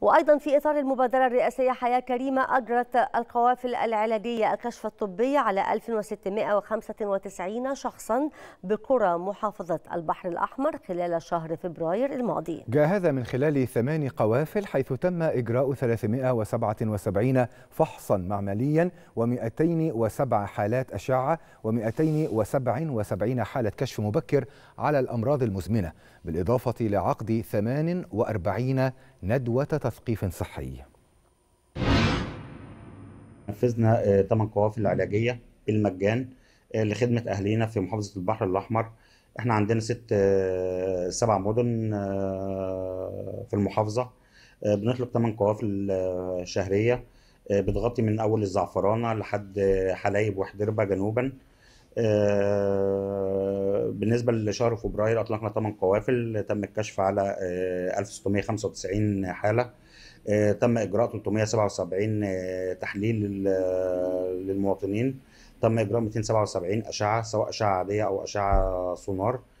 وأيضا في إطار المبادرة الرئاسية حياة كريمة أجرت القوافل العلاجية الكشف الطبي على 1695 شخصا بقرى محافظة البحر الأحمر خلال شهر فبراير الماضي جاء هذا من خلال ثمان قوافل حيث تم إجراء 377 فحصا معمليا و207 حالات أشعة و277 حالة كشف مبكر على الأمراض المزمنة بالإضافة لعقد 48 ندوة تثقيف صحي نفذنا ثمان آه، قوافل علاجيه بالمجان آه، لخدمه اهالينا في محافظه البحر الاحمر احنا عندنا ست آه، سبع مدن في المحافظه بنطلق ثمان قوافل شهريه بتغطي من اول الزعفرانه لحد حلايب وحدربه جنوبا بالنسبه لشهر فبراير اطلقنا 8 قوافل تم الكشف على 1695 آه، حاله آه، تم اجراء 377 آه، تحليل للمواطنين تم اجراء 277 اشعه سواء اشعه عاديه او اشعه سونار